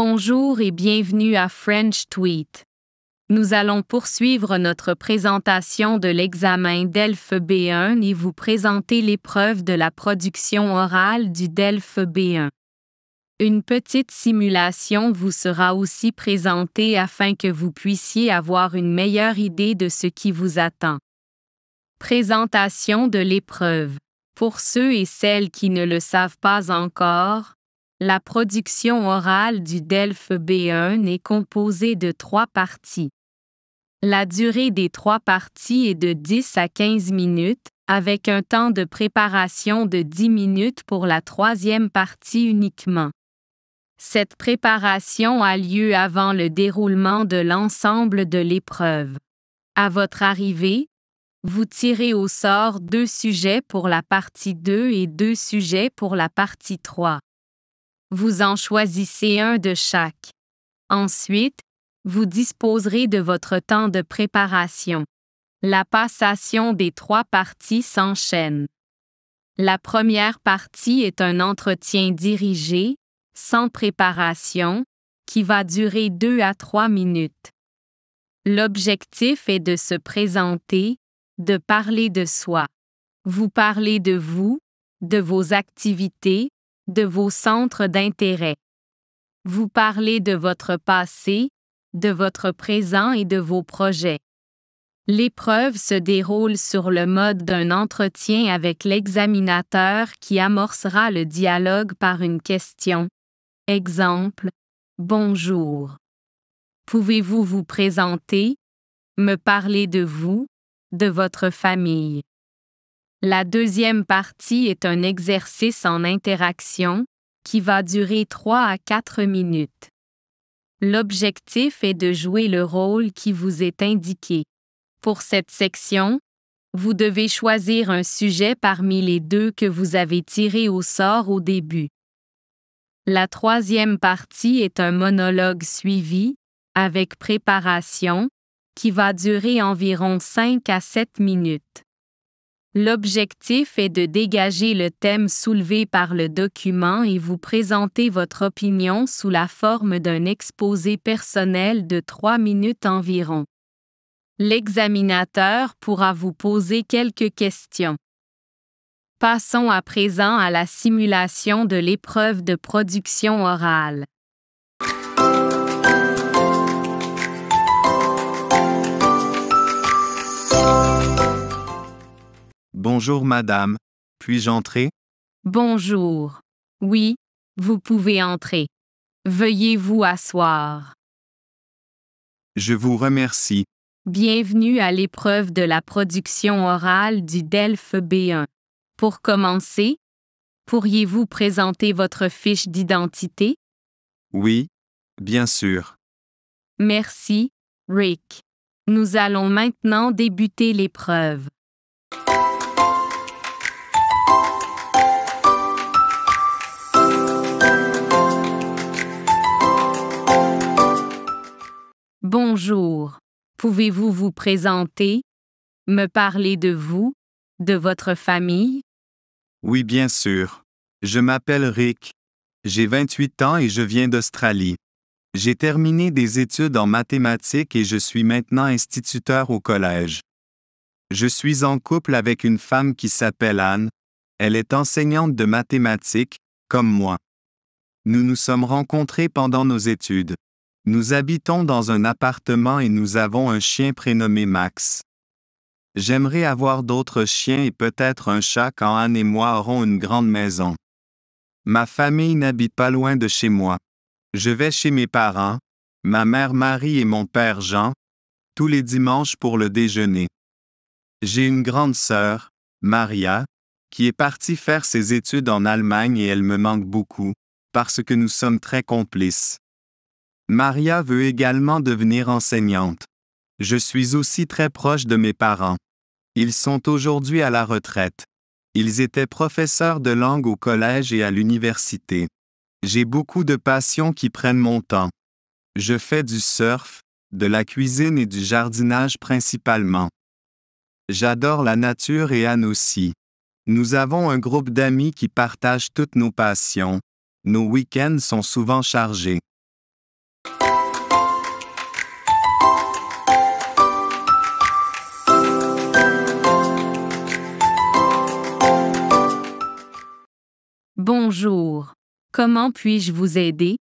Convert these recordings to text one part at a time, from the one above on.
Bonjour et bienvenue à French Tweet. Nous allons poursuivre notre présentation de l'examen DELF B1 et vous présenter l'épreuve de la production orale du DELF B1. Une petite simulation vous sera aussi présentée afin que vous puissiez avoir une meilleure idée de ce qui vous attend. Présentation de l'épreuve. Pour ceux et celles qui ne le savent pas encore, la production orale du DELF B1 est composée de trois parties. La durée des trois parties est de 10 à 15 minutes, avec un temps de préparation de 10 minutes pour la troisième partie uniquement. Cette préparation a lieu avant le déroulement de l'ensemble de l'épreuve. À votre arrivée, vous tirez au sort deux sujets pour la partie 2 et deux sujets pour la partie 3. Vous en choisissez un de chaque. Ensuite, vous disposerez de votre temps de préparation. La passation des trois parties s'enchaîne. La première partie est un entretien dirigé, sans préparation, qui va durer deux à trois minutes. L'objectif est de se présenter, de parler de soi. Vous parlez de vous, de vos activités, de vos centres d'intérêt. Vous parlez de votre passé, de votre présent et de vos projets. L'épreuve se déroule sur le mode d'un entretien avec l'examinateur qui amorcera le dialogue par une question. Exemple Bonjour. Pouvez-vous vous présenter, me parler de vous, de votre famille la deuxième partie est un exercice en interaction qui va durer 3 à 4 minutes. L'objectif est de jouer le rôle qui vous est indiqué. Pour cette section, vous devez choisir un sujet parmi les deux que vous avez tirés au sort au début. La troisième partie est un monologue suivi, avec préparation, qui va durer environ 5 à 7 minutes. L'objectif est de dégager le thème soulevé par le document et vous présenter votre opinion sous la forme d'un exposé personnel de 3 minutes environ. L'examinateur pourra vous poser quelques questions. Passons à présent à la simulation de l'épreuve de production orale. Bonjour madame, puis-je entrer Bonjour. Oui, vous pouvez entrer. Veuillez vous asseoir. Je vous remercie. Bienvenue à l'épreuve de la production orale du DELF B1. Pour commencer, pourriez-vous présenter votre fiche d'identité? Oui, bien sûr. Merci, Rick. Nous allons maintenant débuter l'épreuve. Bonjour. Pouvez-vous vous présenter Me parler de vous De votre famille Oui, bien sûr. Je m'appelle Rick. J'ai 28 ans et je viens d'Australie. J'ai terminé des études en mathématiques et je suis maintenant instituteur au collège. Je suis en couple avec une femme qui s'appelle Anne. Elle est enseignante de mathématiques, comme moi. Nous nous sommes rencontrés pendant nos études. Nous habitons dans un appartement et nous avons un chien prénommé Max. J'aimerais avoir d'autres chiens et peut-être un chat quand Anne et moi aurons une grande maison. Ma famille n'habite pas loin de chez moi. Je vais chez mes parents, ma mère Marie et mon père Jean, tous les dimanches pour le déjeuner. J'ai une grande sœur, Maria, qui est partie faire ses études en Allemagne et elle me manque beaucoup, parce que nous sommes très complices. Maria veut également devenir enseignante. Je suis aussi très proche de mes parents. Ils sont aujourd'hui à la retraite. Ils étaient professeurs de langue au collège et à l'université. J'ai beaucoup de passions qui prennent mon temps. Je fais du surf, de la cuisine et du jardinage principalement. J'adore la nature et Anne aussi. Nous avons un groupe d'amis qui partagent toutes nos passions. Nos week-ends sont souvent chargés. Bonjour. Comment puis-je vous aider?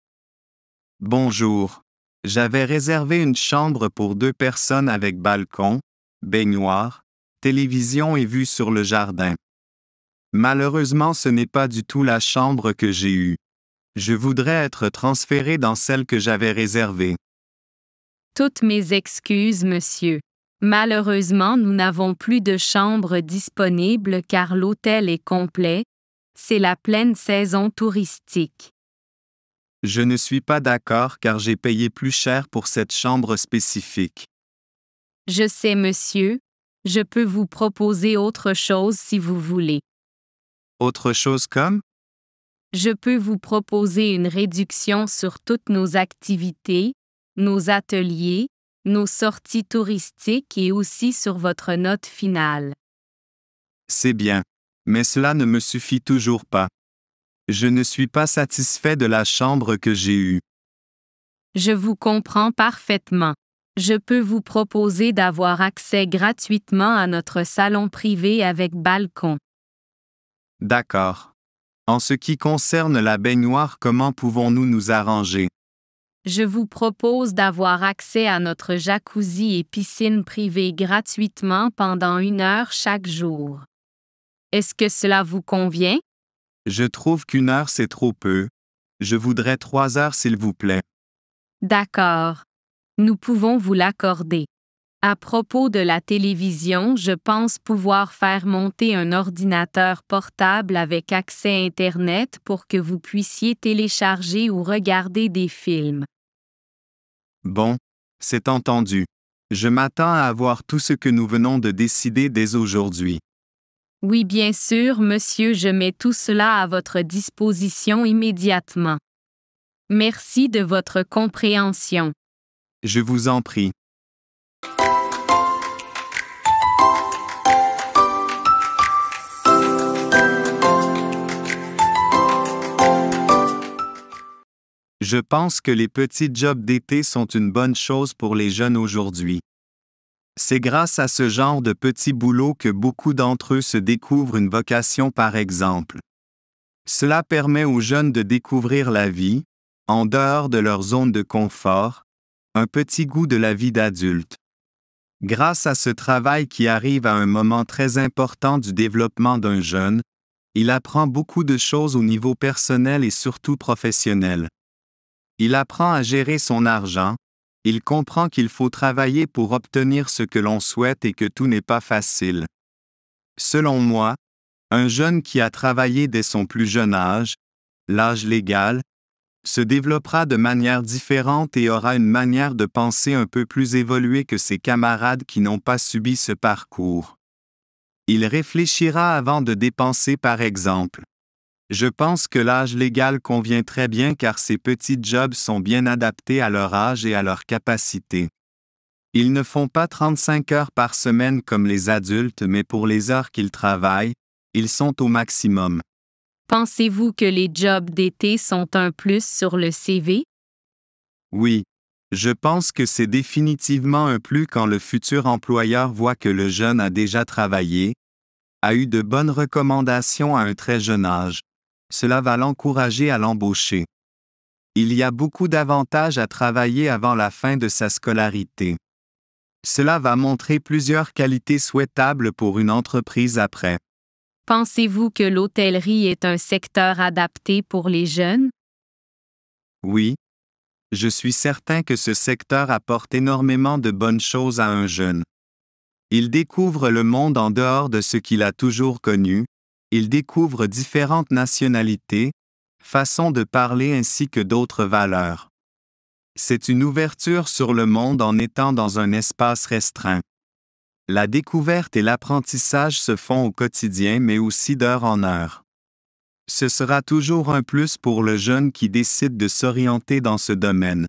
Bonjour. J'avais réservé une chambre pour deux personnes avec balcon, baignoire, télévision et vue sur le jardin. Malheureusement, ce n'est pas du tout la chambre que j'ai eue. Je voudrais être transféré dans celle que j'avais réservée. Toutes mes excuses, monsieur. Malheureusement, nous n'avons plus de chambre disponible car l'hôtel est complet, c'est la pleine saison touristique. Je ne suis pas d'accord car j'ai payé plus cher pour cette chambre spécifique. Je sais, monsieur. Je peux vous proposer autre chose si vous voulez. Autre chose comme Je peux vous proposer une réduction sur toutes nos activités, nos ateliers, nos sorties touristiques et aussi sur votre note finale. C'est bien mais cela ne me suffit toujours pas. Je ne suis pas satisfait de la chambre que j'ai eue. Je vous comprends parfaitement. Je peux vous proposer d'avoir accès gratuitement à notre salon privé avec balcon. D'accord. En ce qui concerne la baignoire, comment pouvons-nous nous arranger? Je vous propose d'avoir accès à notre jacuzzi et piscine privée gratuitement pendant une heure chaque jour. Est-ce que cela vous convient? Je trouve qu'une heure c'est trop peu. Je voudrais trois heures s'il vous plaît. D'accord. Nous pouvons vous l'accorder. À propos de la télévision, je pense pouvoir faire monter un ordinateur portable avec accès Internet pour que vous puissiez télécharger ou regarder des films. Bon, c'est entendu. Je m'attends à avoir tout ce que nous venons de décider dès aujourd'hui. Oui, bien sûr, monsieur, je mets tout cela à votre disposition immédiatement. Merci de votre compréhension. Je vous en prie. Je pense que les petits jobs d'été sont une bonne chose pour les jeunes aujourd'hui. C'est grâce à ce genre de petits boulot que beaucoup d'entre eux se découvrent une vocation par exemple. Cela permet aux jeunes de découvrir la vie, en dehors de leur zone de confort, un petit goût de la vie d'adulte. Grâce à ce travail qui arrive à un moment très important du développement d'un jeune, il apprend beaucoup de choses au niveau personnel et surtout professionnel. Il apprend à gérer son argent, il comprend qu'il faut travailler pour obtenir ce que l'on souhaite et que tout n'est pas facile. Selon moi, un jeune qui a travaillé dès son plus jeune âge, l'âge légal, se développera de manière différente et aura une manière de penser un peu plus évoluée que ses camarades qui n'ont pas subi ce parcours. Il réfléchira avant de dépenser par exemple. Je pense que l'âge légal convient très bien car ces petits jobs sont bien adaptés à leur âge et à leur capacité. Ils ne font pas 35 heures par semaine comme les adultes, mais pour les heures qu'ils travaillent, ils sont au maximum. Pensez-vous que les jobs d'été sont un plus sur le CV? Oui. Je pense que c'est définitivement un plus quand le futur employeur voit que le jeune a déjà travaillé, a eu de bonnes recommandations à un très jeune âge. Cela va l'encourager à l'embaucher. Il y a beaucoup d'avantages à travailler avant la fin de sa scolarité. Cela va montrer plusieurs qualités souhaitables pour une entreprise après. Pensez-vous que l'hôtellerie est un secteur adapté pour les jeunes? Oui. Je suis certain que ce secteur apporte énormément de bonnes choses à un jeune. Il découvre le monde en dehors de ce qu'il a toujours connu, il découvre différentes nationalités, façons de parler ainsi que d'autres valeurs. C'est une ouverture sur le monde en étant dans un espace restreint. La découverte et l'apprentissage se font au quotidien mais aussi d'heure en heure. Ce sera toujours un plus pour le jeune qui décide de s'orienter dans ce domaine.